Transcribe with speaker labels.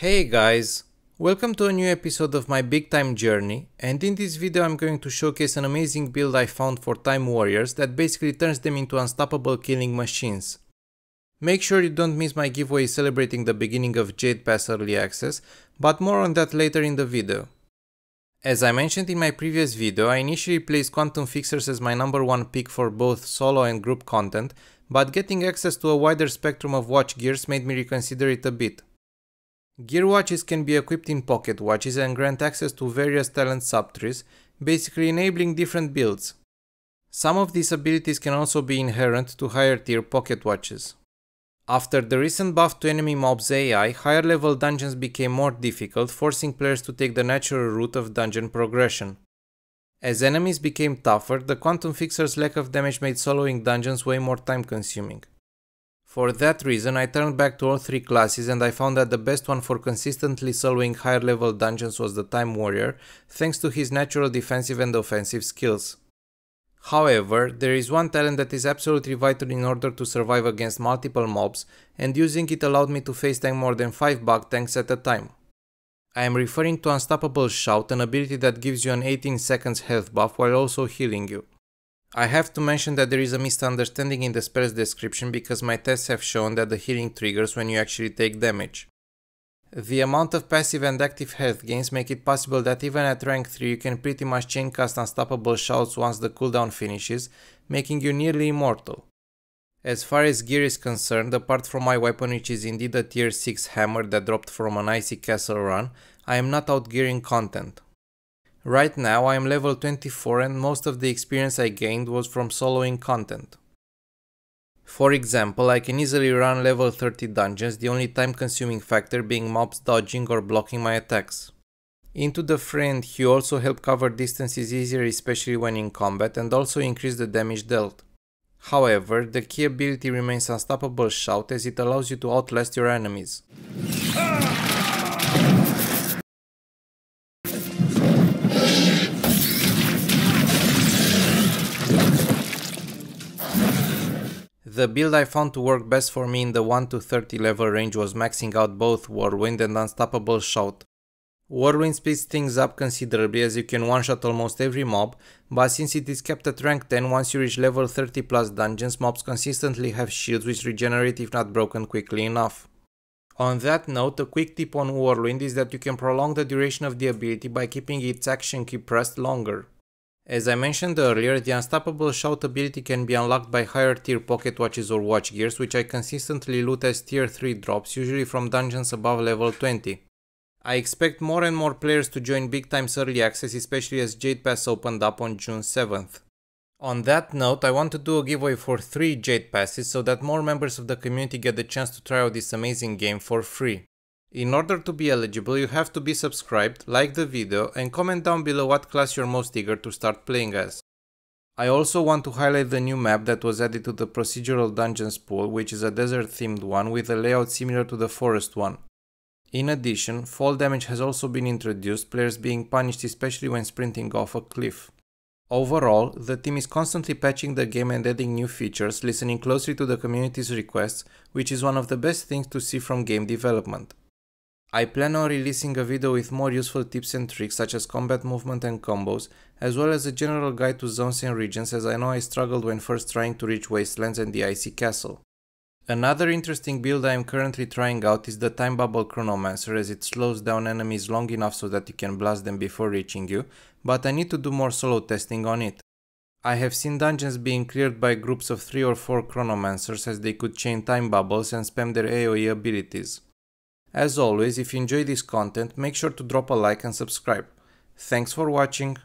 Speaker 1: Hey guys! Welcome to a new episode of my big time journey and in this video I'm going to showcase an amazing build I found for time warriors that basically turns them into unstoppable killing machines. Make sure you don't miss my giveaway celebrating the beginning of Jade Pass Early Access, but more on that later in the video. As I mentioned in my previous video, I initially placed Quantum Fixers as my number one pick for both solo and group content, but getting access to a wider spectrum of watch gears made me reconsider it a bit. Gear watches can be equipped in pocket watches and grant access to various talent subtrees, basically enabling different builds. Some of these abilities can also be inherent to higher tier pocket watches. After the recent buff to enemy mobs AI, higher level dungeons became more difficult, forcing players to take the natural route of dungeon progression. As enemies became tougher, the Quantum Fixer's lack of damage made soloing dungeons way more time consuming. For that reason, I turned back to all three classes and I found that the best one for consistently solving higher level dungeons was the Time Warrior, thanks to his natural defensive and offensive skills. However, there is one talent that is absolutely vital in order to survive against multiple mobs, and using it allowed me to face tank more than 5 bug tanks at a time. I am referring to Unstoppable Shout, an ability that gives you an 18 seconds health buff while also healing you. I have to mention that there is a misunderstanding in the spell's description because my tests have shown that the healing triggers when you actually take damage. The amount of passive and active health gains make it possible that even at rank 3 you can pretty much chain cast unstoppable shouts once the cooldown finishes, making you nearly immortal. As far as gear is concerned, apart from my weapon which is indeed a tier 6 hammer that dropped from an icy castle run, I am not outgearing content. Right now I am level 24 and most of the experience I gained was from soloing content. For example, I can easily run level 30 dungeons, the only time consuming factor being mobs dodging or blocking my attacks. Into the friend, he also help cover distances easier especially when in combat and also increase the damage dealt. However, the key ability remains Unstoppable Shout as it allows you to outlast your enemies. Ah! The build I found to work best for me in the 1 to 30 level range was maxing out both Warwind and Unstoppable Shout. Warwind speeds things up considerably as you can one-shot almost every mob, but since it is kept at rank 10, once you reach level 30 plus dungeons, mobs consistently have shields which regenerate if not broken quickly enough. On that note, a quick tip on Warwind is that you can prolong the duration of the ability by keeping its action key pressed longer. As I mentioned earlier, the Unstoppable Shout ability can be unlocked by higher tier pocket watches or watch gears, which I consistently loot as tier 3 drops, usually from dungeons above level 20. I expect more and more players to join Big Time's early access, especially as Jade Pass opened up on June 7th. On that note, I want to do a giveaway for 3 Jade Passes so that more members of the community get the chance to try out this amazing game for free. In order to be eligible, you have to be subscribed, like the video, and comment down below what class you're most eager to start playing as. I also want to highlight the new map that was added to the procedural dungeons pool, which is a desert themed one with a layout similar to the forest one. In addition, fall damage has also been introduced, players being punished especially when sprinting off a cliff. Overall, the team is constantly patching the game and adding new features, listening closely to the community's requests, which is one of the best things to see from game development. I plan on releasing a video with more useful tips and tricks such as combat movement and combos, as well as a general guide to zones and regions as I know I struggled when first trying to reach Wastelands and the Icy Castle. Another interesting build I am currently trying out is the Time Bubble Chronomancer as it slows down enemies long enough so that you can blast them before reaching you, but I need to do more solo testing on it. I have seen dungeons being cleared by groups of 3 or 4 Chronomancers as they could chain time bubbles and spam their AoE abilities. As always, if you enjoy this content, make sure to drop a like and subscribe. Thanks for watching.